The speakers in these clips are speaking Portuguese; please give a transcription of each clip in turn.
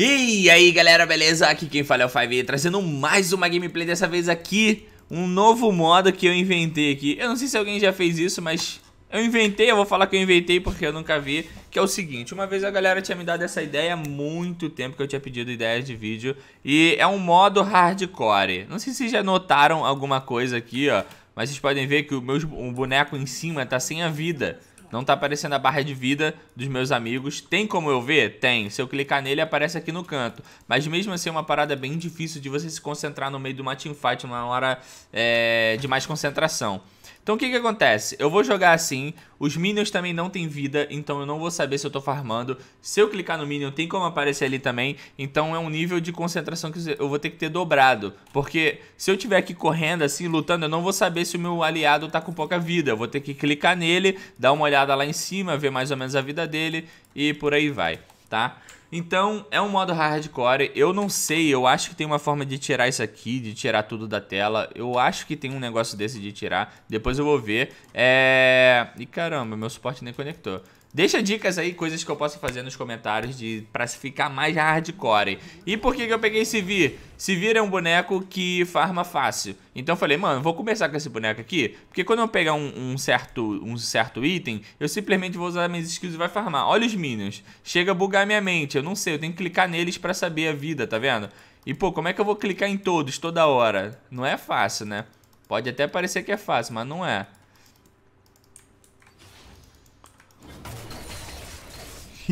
E aí galera, beleza? Aqui quem fala é o Five, trazendo mais uma gameplay dessa vez aqui Um novo modo que eu inventei aqui Eu não sei se alguém já fez isso, mas eu inventei, eu vou falar que eu inventei porque eu nunca vi Que é o seguinte, uma vez a galera tinha me dado essa ideia há muito tempo que eu tinha pedido ideias de vídeo E é um modo hardcore Não sei se já notaram alguma coisa aqui, ó Mas vocês podem ver que o meu boneco em cima tá sem a vida não tá aparecendo a barra de vida dos meus amigos. Tem como eu ver? Tem. Se eu clicar nele, aparece aqui no canto. Mas mesmo assim, é uma parada bem difícil de você se concentrar no meio de uma teamfight, uma hora é, de mais concentração. Então o que que acontece? Eu vou jogar assim, os minions também não tem vida, então eu não vou saber se eu tô farmando. Se eu clicar no minion tem como aparecer ali também, então é um nível de concentração que eu vou ter que ter dobrado. Porque se eu tiver aqui correndo assim, lutando, eu não vou saber se o meu aliado tá com pouca vida. Eu vou ter que clicar nele, dar uma olhada lá em cima, ver mais ou menos a vida dele e por aí vai, tá? Então, é um modo hardcore. Eu não sei, eu acho que tem uma forma de tirar isso aqui, de tirar tudo da tela. Eu acho que tem um negócio desse de tirar. Depois eu vou ver. É... E caramba, meu suporte nem conectou. Deixa dicas aí, coisas que eu possa fazer nos comentários de pra ficar mais hardcore. E por que, que eu peguei esse vir? Se vir é um boneco que farma fácil. Então eu falei, mano, vou começar com esse boneco aqui, porque quando eu pegar um, um certo, um certo item, eu simplesmente vou usar minhas skills e vai farmar. Olha os minions. Chega a bugar minha mente, eu não sei, eu tenho que clicar neles pra saber a vida, tá vendo? E pô, como é que eu vou clicar em todos, toda hora? Não é fácil, né? Pode até parecer que é fácil, mas não é.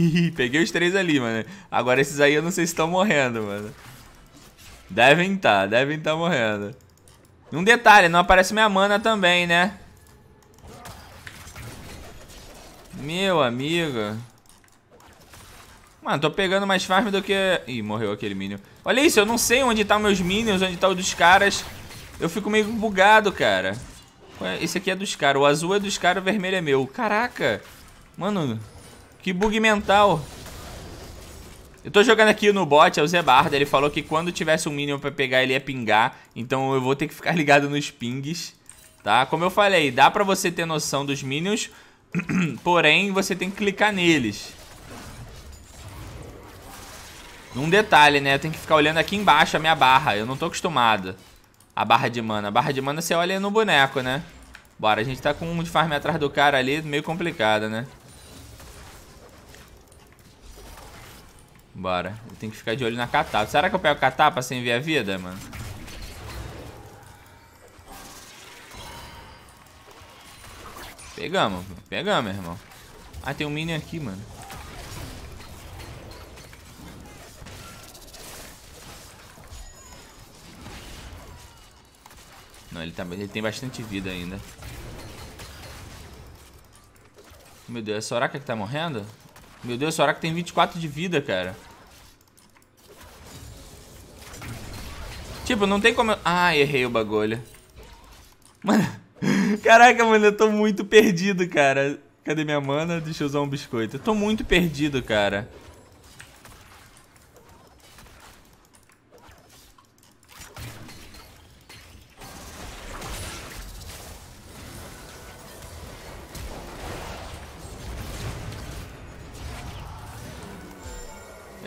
Peguei os três ali, mano. Agora esses aí eu não sei se estão morrendo, mano. Devem estar, tá, devem estar tá morrendo. Um detalhe, não aparece minha mana também, né? Meu amigo. Mano, tô pegando mais farm do que... Ih, morreu aquele minion. Olha isso, eu não sei onde tá meus minions, onde tá os dos caras. Eu fico meio bugado, cara. É? Esse aqui é dos caras. O azul é dos caras, o vermelho é meu. Caraca. Mano, que bug mental. Eu tô jogando aqui no bot, é o Zebarda, ele falou que quando tivesse um minion pra pegar ele ia pingar, então eu vou ter que ficar ligado nos pings, tá? Como eu falei, dá pra você ter noção dos minions, porém você tem que clicar neles. Num detalhe, né? Eu tenho que ficar olhando aqui embaixo a minha barra, eu não tô acostumado. A barra de mana, a barra de mana você olha no boneco, né? Bora, a gente tá com um de farm atrás do cara ali, meio complicado, né? Bora. Eu tenho que ficar de olho na catapa. Será que eu pego catapa sem ver a vida, mano? Pegamos, pegamos, irmão. Ah, tem um minion aqui, mano. Não, ele, tá, ele tem bastante vida ainda. Meu Deus, é Soraka que tá morrendo? Meu Deus, o Soraka tem 24 de vida, cara. Tipo, não tem como... Ah, errei o bagulho. Mano... Caraca, mano, eu tô muito perdido, cara. Cadê minha mana? Deixa eu usar um biscoito. Eu tô muito perdido, cara.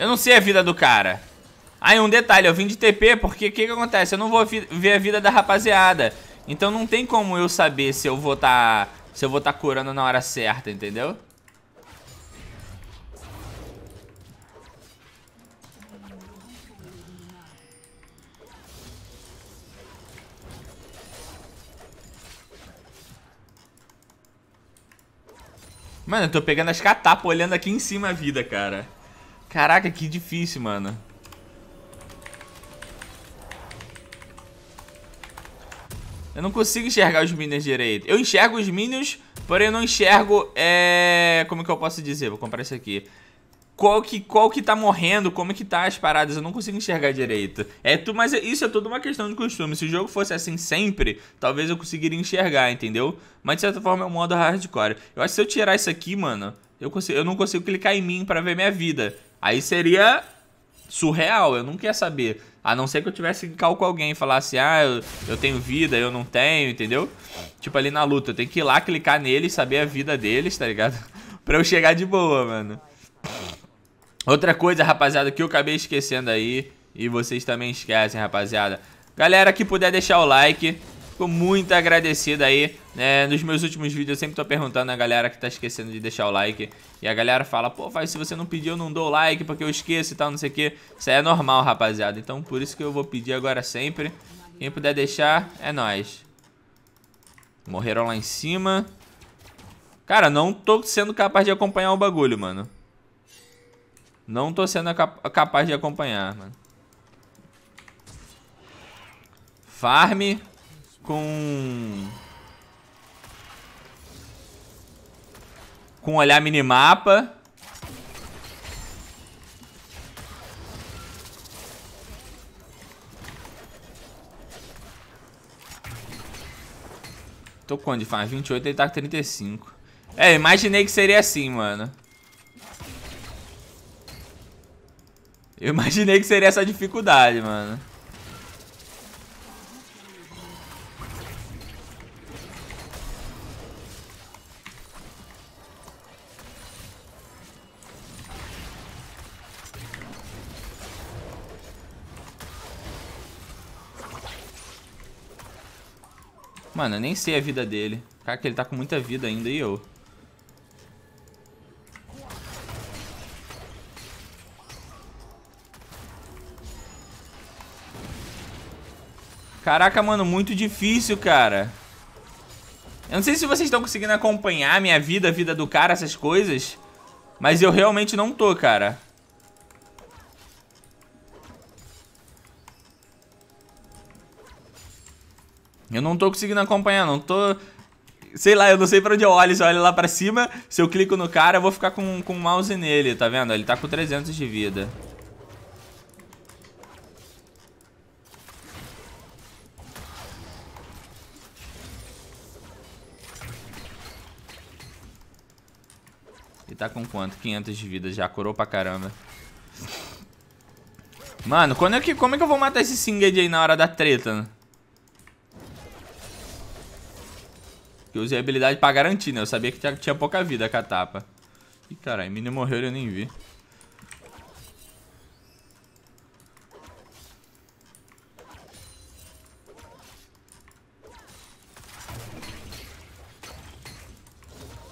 Eu não sei a vida do cara. Aí um detalhe, eu vim de TP porque o que, que acontece? Eu não vou ver a vida da rapaziada. Então não tem como eu saber se eu vou tá. Se eu vou tá curando na hora certa, entendeu? Mano, eu tô pegando as catapas olhando aqui em cima a vida, cara. Caraca, que difícil, mano. Eu não consigo enxergar os minions direito. Eu enxergo os minions, porém eu não enxergo... É... Como é que eu posso dizer? Vou comprar isso aqui. Qual que, qual que tá morrendo, como é que tá as paradas, eu não consigo enxergar direito. É tu, mas é, isso é tudo uma questão de costume. Se o jogo fosse assim sempre, talvez eu conseguiria enxergar, entendeu? Mas de certa forma é um modo hardcore. Eu acho que se eu tirar isso aqui, mano, eu, consigo, eu não consigo clicar em mim pra ver minha vida. Aí seria surreal, eu não queria saber. A não ser que eu tivesse que cal com alguém e falasse, ah, eu, eu, tenho vida, eu não tenho, entendeu? Tipo ali na luta, eu tenho que ir lá clicar neles, saber a vida deles, tá ligado? pra eu chegar de boa, mano. Outra coisa, rapaziada, que eu acabei esquecendo aí, e vocês também esquecem, rapaziada. Galera que puder deixar o like, Fico muito agradecido aí. Né? Nos meus últimos vídeos eu sempre tô perguntando a galera que tá esquecendo de deixar o like. E a galera fala, pô, faz se você não pedir eu não dou like porque eu esqueço e tal, não sei o que. Isso aí é normal, rapaziada. Então por isso que eu vou pedir agora sempre. Quem puder deixar, é nós. Morreram lá em cima. Cara, não tô sendo capaz de acompanhar o bagulho, mano. Não tô sendo cap capaz de acompanhar, mano. Farm com... Com olhar minimapa. Tô com onde faz 28, ele tá com 35. É, imaginei que seria assim, mano. Eu imaginei que seria essa dificuldade, mano. Mano, eu nem sei a vida dele. Cara, que ele tá com muita vida ainda e eu. Caraca, mano, muito difícil, cara. Eu não sei se vocês estão conseguindo acompanhar minha vida, a vida do cara, essas coisas. Mas eu realmente não tô, cara. Eu não tô conseguindo acompanhar, não tô... Sei lá, eu não sei pra onde eu olho, se eu olho lá pra cima Se eu clico no cara, eu vou ficar com, com o mouse nele, tá vendo? Ele tá com 300 de vida Ele tá com quanto? 500 de vida, já curou pra caramba Mano, quando é que, como é que eu vou matar esse Singed aí na hora da treta, né? Que eu usei a habilidade pra garantir, né? Eu sabia que tinha, tinha pouca vida a catapa. Ih, caralho, menino morreu e eu nem vi.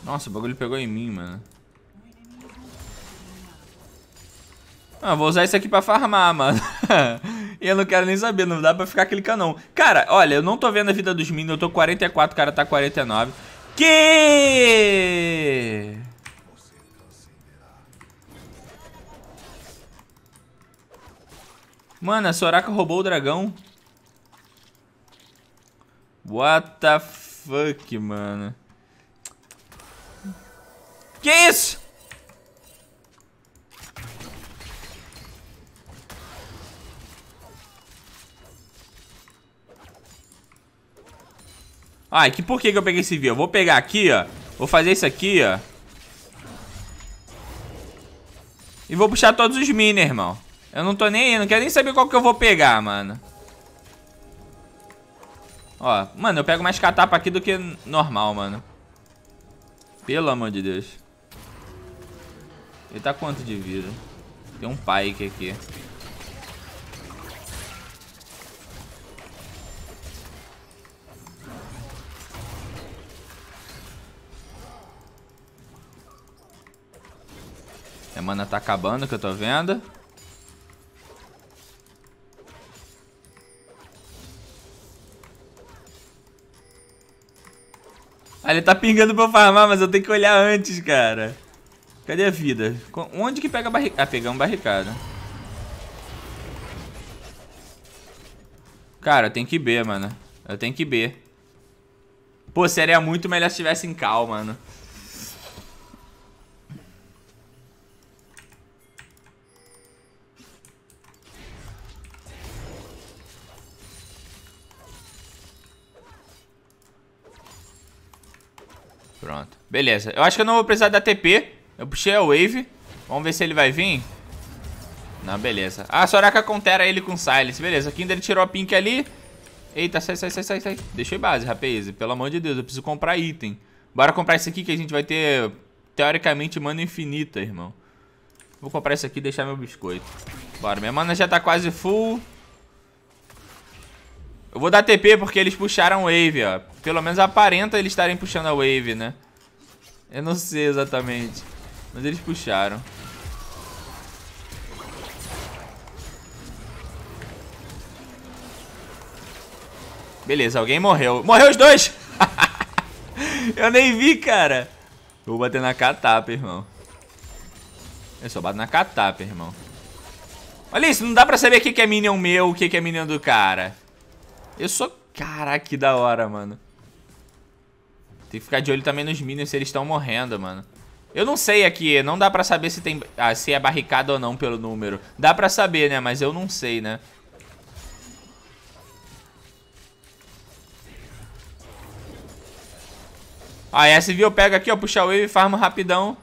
Nossa, o bagulho pegou em mim, mano. Ah, vou usar isso aqui pra farmar, mano. E eu não quero nem saber, não dá pra ficar clicando não. Cara, olha, eu não tô vendo a vida dos minions, eu tô 44, o cara tá 49. Que... Mano, a Soraka roubou o dragão. What the fuck, mano. Que isso? Ai, que por que, que eu peguei esse V? Eu vou pegar aqui, ó. Vou fazer isso aqui, ó. E vou puxar todos os mini, irmão. Eu não tô nem aí, não quero nem saber qual que eu vou pegar, mano. Ó, mano, eu pego mais catapa aqui do que normal, mano. Pelo amor de Deus. Ele tá quanto de vida? Tem um pike aqui. Mano mana tá acabando, que eu tô vendo. Ah, ele tá pingando pra eu farmar, mas eu tenho que olhar antes, cara. Cadê a vida? Onde que pega a barricada? Ah, pegamos barricada. Cara, eu tenho que ir B, mano. Eu tenho que ir B. Pô, seria muito melhor se tivesse em cal, mano. Pronto. Beleza. Eu acho que eu não vou precisar da TP. Eu puxei a wave. Vamos ver se ele vai vir. Não, beleza. Ah, a Soraka contera ele com Silence. Beleza, Kinder tirou a Pink ali. Eita, sai, sai, sai, sai, sai. Deixei base, rapaziada. Pelo amor de Deus, eu preciso comprar item. Bora comprar esse aqui que a gente vai ter, teoricamente, mana infinita, irmão. Vou comprar isso aqui e deixar meu biscoito. Bora, minha mana já tá quase full. Eu vou dar TP porque eles puxaram wave, ó. Pelo menos aparenta eles estarem puxando a wave, né? Eu não sei exatamente. Mas eles puxaram. Beleza, alguém morreu. Morreu os dois! Eu nem vi, cara. Eu vou bater na catapa, irmão. Eu só bato na catapa, irmão. Olha isso, não dá pra saber o que é minion meu, o que é minion do cara. Eu sou... Caraca, que da hora, mano. Tem que ficar de olho também nos minions se eles estão morrendo, mano. Eu não sei aqui, não dá pra saber se tem ah, se é barricada ou não pelo número. Dá pra saber, né? Mas eu não sei, né? Ah, SV eu pego aqui, ó, puxa o wave, farmo rapidão.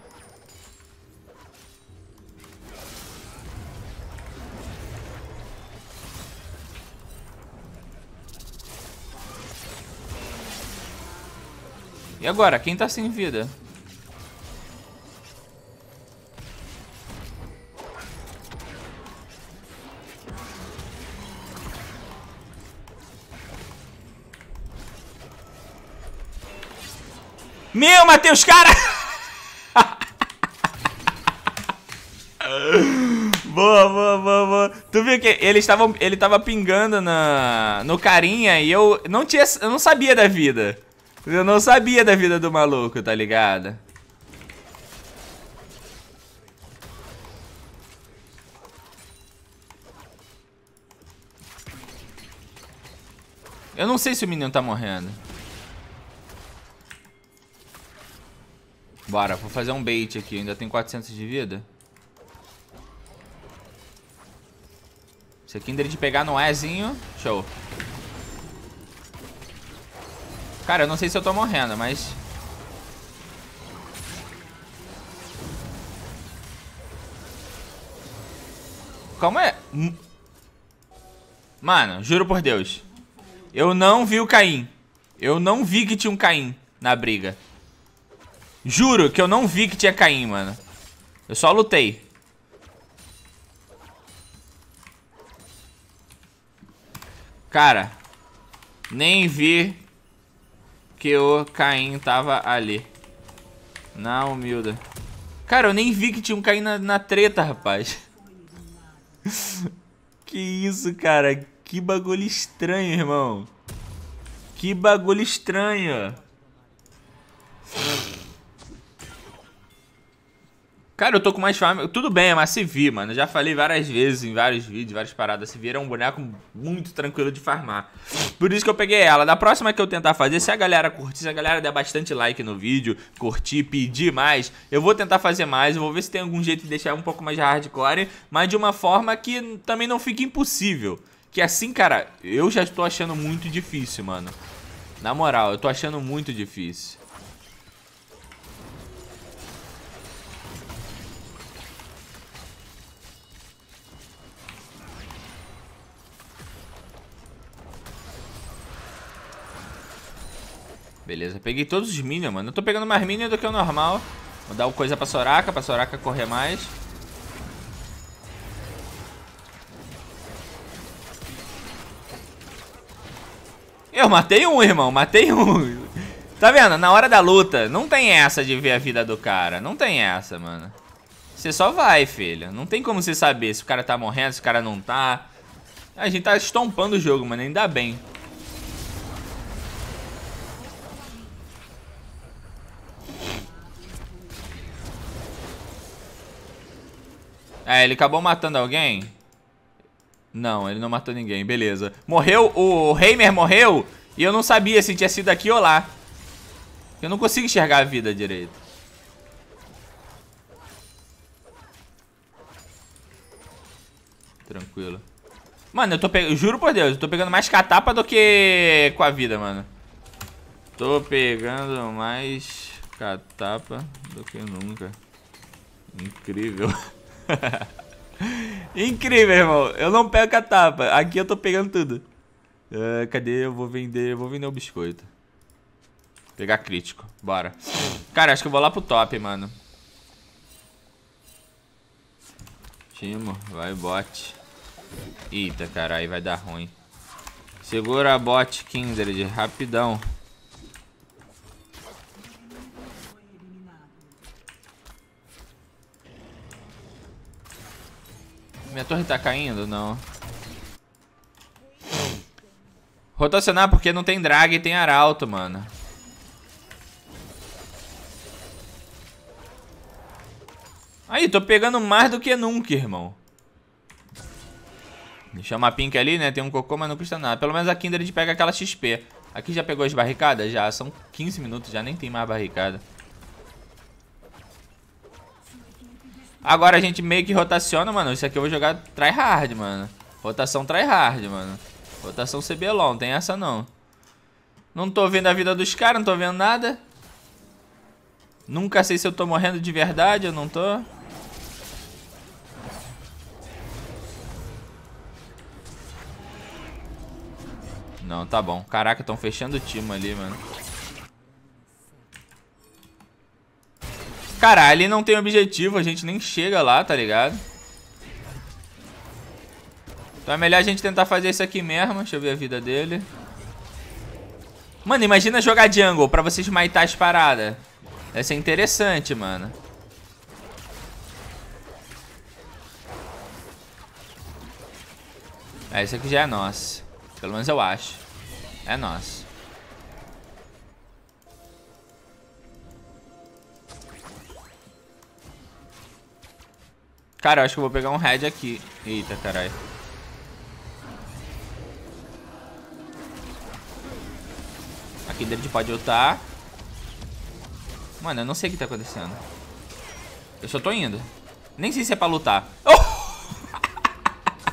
E agora, quem tá sem vida? Meu, matei os caras! boa, boa, boa, boa. Tu viu que ele estava, ele estava pingando na, no carinha e eu não, tinha, eu não sabia da vida. Eu não sabia da vida do maluco, tá ligado? Eu não sei se o menino tá morrendo. Bora, vou fazer um bait aqui. Ainda tem 400 de vida. Se aqui, em de pegar no Ezinho. Show. Cara, eu não sei se eu tô morrendo, mas... calma, aí. Hum. Mano, juro por Deus. Eu não vi o Caim. Eu não vi que tinha um Caim na briga. Juro que eu não vi que tinha Caim, mano. Eu só lutei. Cara, nem vi que o Caim tava ali. Na humilda. Cara, eu nem vi que tinha um Caim na, na treta, rapaz. que isso, cara. Que bagulho estranho, irmão. Que bagulho estranho. Cara, eu tô com mais fama. Tudo bem, é mas se vi, mano. Eu já falei várias vezes em vários vídeos, várias paradas. Se vir é um boneco muito tranquilo de farmar. Por isso que eu peguei ela. Da próxima que eu tentar fazer, se a galera curtir, se a galera der bastante like no vídeo, curtir, pedir mais, eu vou tentar fazer mais. Eu vou ver se tem algum jeito de deixar um pouco mais hardcore, mas de uma forma que também não fique impossível. Que assim, cara, eu já estou achando muito difícil, mano. Na moral, eu tô achando muito difícil. Beleza, peguei todos os minions, mano. Eu tô pegando mais minions do que o normal. Vou dar uma coisa pra Soraka, pra Soraka correr mais. Eu matei um, irmão, matei um. Tá vendo? Na hora da luta, não tem essa de ver a vida do cara. Não tem essa, mano. Você só vai, filho. Não tem como você saber se o cara tá morrendo, se o cara não tá. A gente tá estompando o jogo, mano. Ainda bem. É, ele acabou matando alguém? Não, ele não matou ninguém, beleza. Morreu, o Heimer morreu e eu não sabia se tinha sido aqui ou lá. Eu não consigo enxergar a vida direito. Tranquilo. Mano, eu tô pegando, juro por Deus, eu tô pegando mais catapa do que com a vida, mano. Tô pegando mais catapa do que nunca. Incrível. Incrível, irmão. Eu não pego a tapa. Aqui eu tô pegando tudo. Uh, cadê? Eu vou vender. Eu vou vender o um biscoito. Pegar crítico. Bora. Cara, acho que eu vou lá pro top, mano. Timo, vai bot. Eita, cara, aí vai dar ruim. Segura a bot Kindred, rapidão. Minha torre tá caindo? Não. Rotacionar porque não tem drag e tem arauto, mano. Aí, tô pegando mais do que nunca, irmão. Deixar uma pink ali, né? Tem um cocô, mas não custa nada. Pelo menos a Kindred pega aquela XP. Aqui já pegou as barricadas? Já. São 15 minutos, já nem tem mais barricada. Agora a gente meio que rotaciona, mano. Isso aqui eu vou jogar tryhard, mano. Rotação tryhard, mano. Rotação CBLOL, não tem essa não. Não tô vendo a vida dos caras, não tô vendo nada. Nunca sei se eu tô morrendo de verdade, eu não tô. Não, tá bom. Caraca, estão fechando o time ali, mano. Cara, ali não tem objetivo, a gente nem chega lá, tá ligado? Então é melhor a gente tentar fazer isso aqui mesmo. Deixa eu ver a vida dele. Mano, imagina jogar jungle pra vocês maitar as paradas. Essa ser interessante, mano. É, ah, isso aqui já é nosso. Pelo menos eu acho. É nosso. Cara, eu acho que eu vou pegar um head aqui. Eita, caralho. Aqui dentro pode ultar. Mano, eu não sei o que tá acontecendo. Eu só tô indo. Nem sei se é pra lutar. Oh!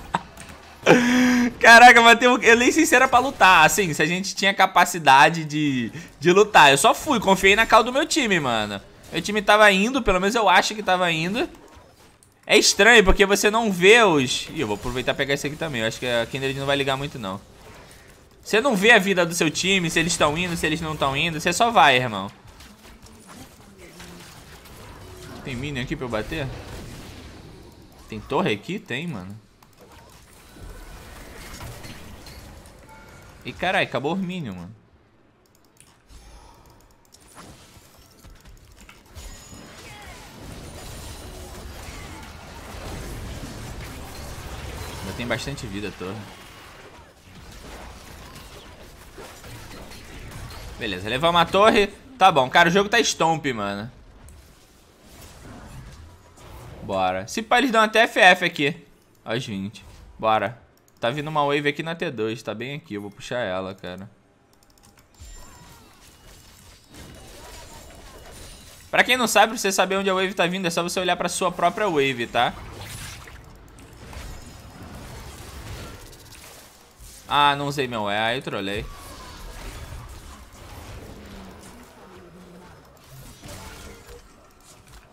Caraca, matei um... Eu nem sei se era pra lutar. Assim, se a gente tinha capacidade de, de lutar. Eu só fui, confiei na cal do meu time, mano. Meu time tava indo, pelo menos eu acho que tava indo. É estranho, porque você não vê os... Ih, eu vou aproveitar e pegar esse aqui também. Eu acho que a Kindred não vai ligar muito, não. Você não vê a vida do seu time, se eles estão indo, se eles não estão indo. Você só vai, irmão. Tem minion aqui pra eu bater? Tem torre aqui? Tem, mano. E carai, acabou os minions, mano. Ainda tem bastante vida a torre. Beleza, levar uma torre. Tá bom, cara, o jogo tá stomp, mano. Bora. Se pá, eles dão até FF aqui. Aos 20. Bora. Tá vindo uma wave aqui na T2. Tá bem aqui. Eu vou puxar ela, cara. Pra quem não sabe, pra você saber onde a wave tá vindo, é só você olhar pra sua própria wave, tá? Ah, não usei meu E, aí eu trolei.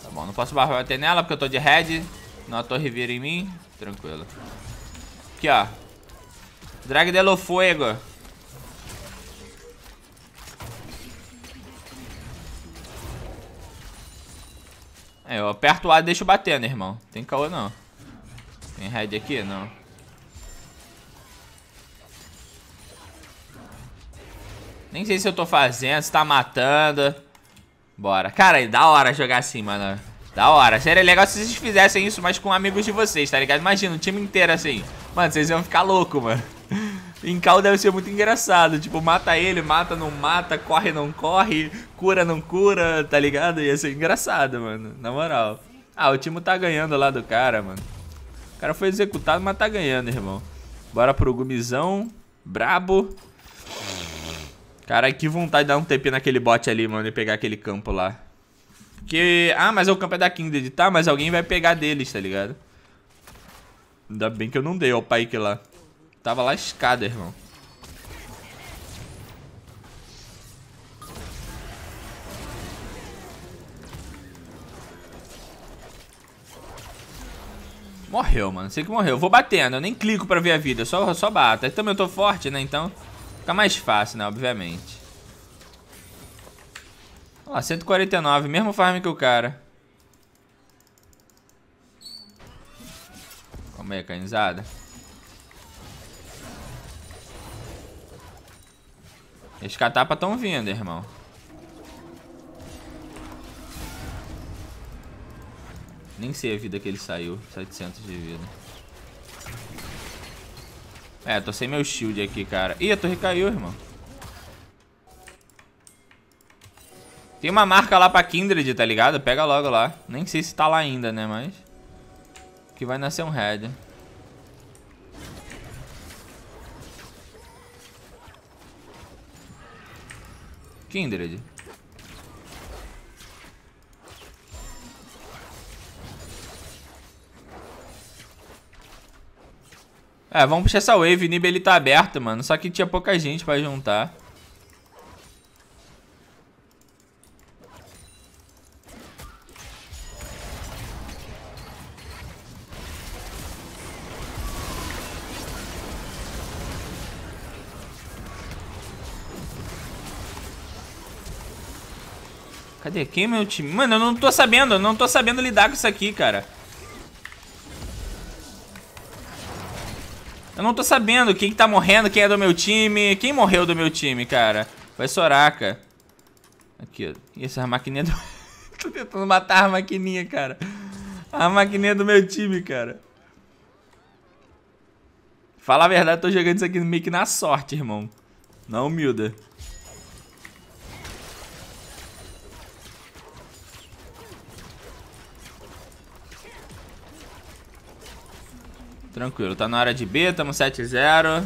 Tá bom, não posso bater nela porque eu tô de head. Não, torre vira em mim. Tranquilo. Aqui, ó. Drag de lo fuego. É, eu aperto o A e deixo batendo, né, irmão. Tem caô não. Tem head aqui? Não. Nem sei se eu tô fazendo, se tá matando. Bora. Cara, é da hora jogar assim, mano. Da hora. Seria legal se vocês fizessem isso, mas com amigos de vocês, tá ligado? Imagina, o um time inteiro assim. Mano, vocês iam ficar louco, mano. Incal deve ser muito engraçado. Tipo, mata ele, mata, não mata, corre, não corre, cura, não cura, tá ligado? Ia ser engraçado, mano. Na moral. Ah, o time tá ganhando lá do cara, mano. O cara foi executado, mas tá ganhando, irmão. Bora pro gumizão. Brabo. Cara, que vontade de dar um TP naquele bot ali, mano, e pegar aquele campo lá. Porque, ah, mas o campo é da Kindred, tá? Mas alguém vai pegar deles, tá ligado? Ainda bem que eu não dei ao Pike lá. Tava lascada, irmão. Morreu, mano. Sei que morreu. Vou batendo. Eu nem clico pra ver a vida. Só, só bato. Também eu tô forte, né? Então... Fica mais fácil, né? Obviamente. Ó, ah, 149. Mesmo farm que o cara. Calma aí, canizada. Esses catapas estão vindo, irmão. Nem sei a vida que ele saiu. 700 de vida. É, tô sem meu shield aqui, cara. Ih, a torre caiu, irmão. Tem uma marca lá pra Kindred, tá ligado? Pega logo lá. Nem sei se tá lá ainda, né? Mas... Que vai nascer um head. Kindred. É, vamos puxar essa wave. Nibeli tá aberto, mano. Só que tinha pouca gente pra juntar. Cadê? Quem é meu time? Mano, eu não tô sabendo. Eu não tô sabendo lidar com isso aqui, cara. Eu não tô sabendo quem que tá morrendo, quem é do meu time. Quem morreu do meu time, cara? Foi Soraka. Aqui, ó. E essa maquininha. do... tô tentando matar a maquininha, cara. A maquininha do meu time, cara. Fala a verdade, tô jogando isso aqui meio que na sorte, irmão. Na humilda. Tranquilo, tá na hora de B, tamo 7-0.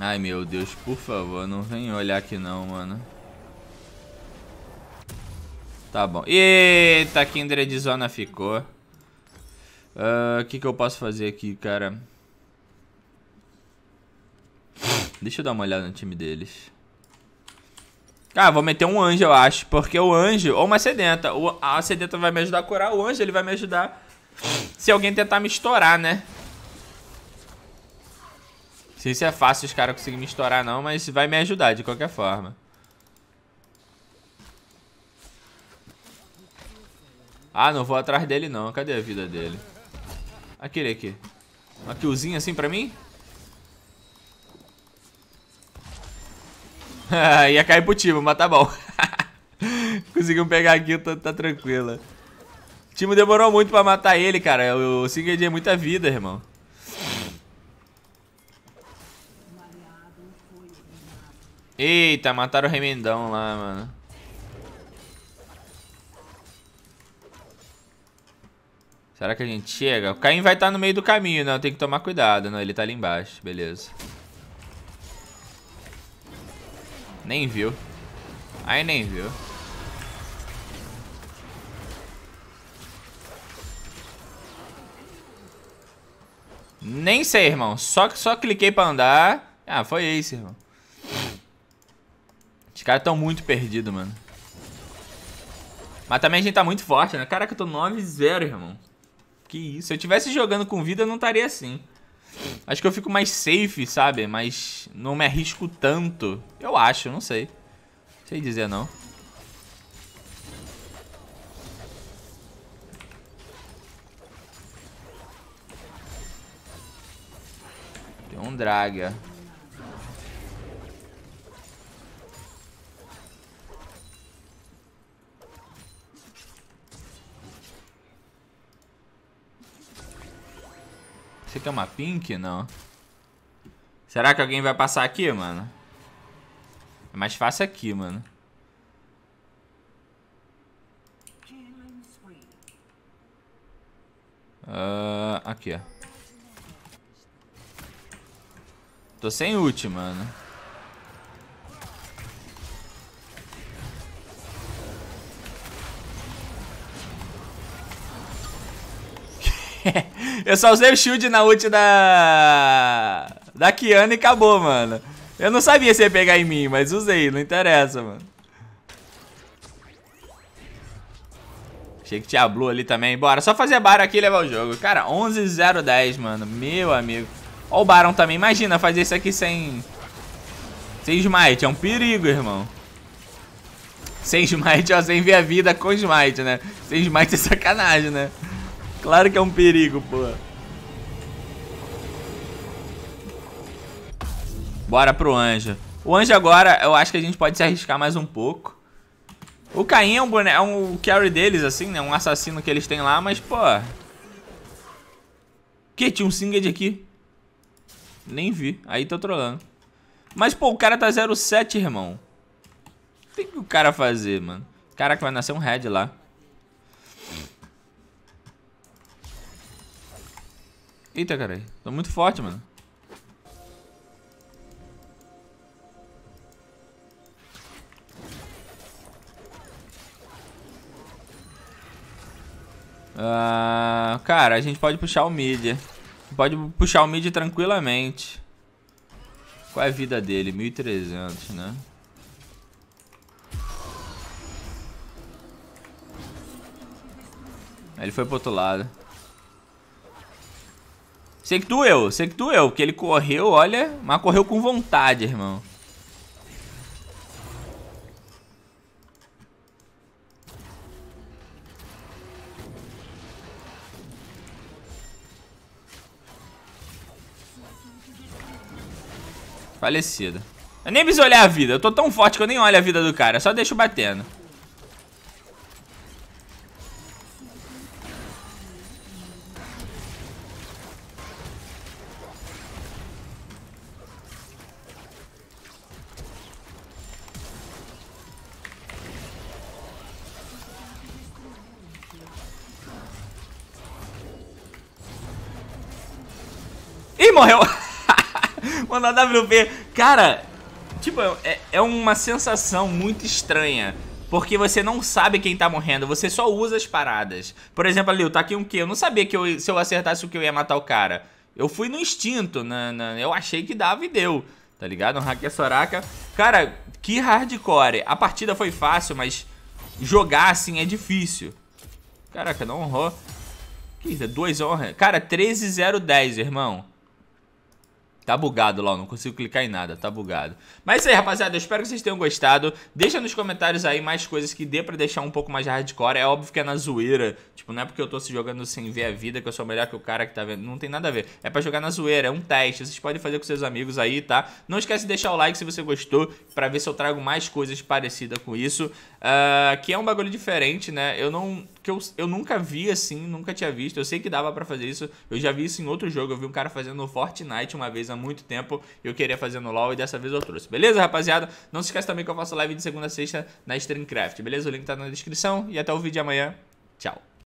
Ai, meu Deus, por favor, não vem olhar aqui não, mano. Tá bom. Eita, Kindred Zona ficou. Ah, o uh, que, que eu posso fazer aqui, cara? Deixa eu dar uma olhada no time deles. Ah, vou meter um anjo, eu acho. Porque o anjo... Ou uma sedenta. O, a sedenta vai me ajudar a curar. O anjo, ele vai me ajudar se alguém tentar me estourar, né? Não sei se é fácil os caras conseguirem me estourar não, mas vai me ajudar de qualquer forma. Ah, não vou atrás dele não. Cadê a vida dele? Aquele aqui. Uma killzinha assim pra mim? Ia cair pro time, mas tá bom. Conseguiu pegar aqui, tá, tá tranquila time demorou muito pra matar ele, cara. O Singed é muita vida, irmão. Eita, mataram o remendão lá, mano. Será que a gente chega? O Caim vai estar tá no meio do caminho, não. Né? Tem que tomar cuidado. Não, ele tá ali embaixo. Beleza. Nem viu. Aí nem viu. Nem sei, irmão. Só, só cliquei pra andar. Ah, foi isso, irmão. Os caras estão muito perdidos, mano. Mas também a gente tá muito forte, né? Caraca, eu tô 9-0, irmão. Que isso. Se eu tivesse jogando com vida, eu não estaria assim. Acho que eu fico mais safe, sabe? Mas não me arrisco tanto. Eu acho, não sei. Não sei dizer, não. Mandraga. Você quer uma pink? Não. Será que alguém vai passar aqui, mano? É mais fácil aqui, mano. Uh, aqui, ó. Tô sem ult, mano. Eu só usei o shield na ult da... Da Kiana e acabou, mano. Eu não sabia se ia pegar em mim, mas usei. Não interessa, mano. Achei que tinha a Blue ali também. Bora, só fazer bar aqui e levar o jogo. Cara, 11-0-10, mano. Meu amigo. Olha o Barão também. Imagina fazer isso aqui sem... Sem smite. É um perigo, irmão. Sem smite, ó. Sem ver a vida com smite, né? Sem smite é sacanagem, né? Claro que é um perigo, pô. Bora pro Anja. O Anja agora, eu acho que a gente pode se arriscar mais um pouco. O Caim é um boneco, é um carry deles, assim, né? Um assassino que eles têm lá, mas, pô... Que? Tinha um Singed aqui. Nem vi. Aí tô trolando. Mas, pô, o cara tá 07, irmão. O que, o cara fazer, mano? Caraca, vai nascer um head lá. Eita, caralho. Tô muito forte, mano. Ah, cara, a gente pode puxar o media Pode puxar o mid tranquilamente. Qual é a vida dele? 1300, né? Ele foi pro outro lado. Sei que tu é, sei que tu doeu, porque ele correu, olha, mas correu com vontade, irmão. Falecida. Eu nem preciso olhar a vida. Eu tô tão forte que eu nem olho a vida do cara. Eu só deixo batendo. E morreu! na Cara, tipo, é, é uma sensação muito estranha. Porque você não sabe quem tá morrendo, você só usa as paradas. Por exemplo, ali, tá aqui um que Eu não sabia que eu, se eu acertasse o que eu ia matar o cara. Eu fui no instinto, na, na, eu achei que dava e deu. Tá ligado? Um hacker é Soraka. Cara, que hardcore. A partida foi fácil, mas jogar assim é difícil. Caraca, não honrou. Que isso? É duas honras. Cara, 13-0-10, irmão. Tá bugado, eu não consigo clicar em nada, tá bugado. Mas é isso aí, rapaziada, eu espero que vocês tenham gostado. Deixa nos comentários aí mais coisas que dê pra deixar um pouco mais hardcore. É óbvio que é na zoeira. Tipo, não é porque eu tô se jogando sem ver a vida que eu sou melhor que o cara que tá vendo. Não tem nada a ver. É pra jogar na zoeira, é um teste. Vocês podem fazer com seus amigos aí, tá? Não esquece de deixar o like se você gostou, pra ver se eu trago mais coisas parecidas com isso. Uh, que é um bagulho diferente, né? Eu não... Que eu, eu nunca vi assim, nunca tinha visto. Eu sei que dava pra fazer isso. Eu já vi isso em outro jogo. Eu vi um cara fazendo no Fortnite uma vez, há muito tempo eu queria fazer no LoL e dessa vez eu trouxe. Beleza, rapaziada? Não se esqueça também que eu faço live de segunda a sexta na Streamcraft, beleza? O link tá na descrição e até o vídeo de amanhã. Tchau.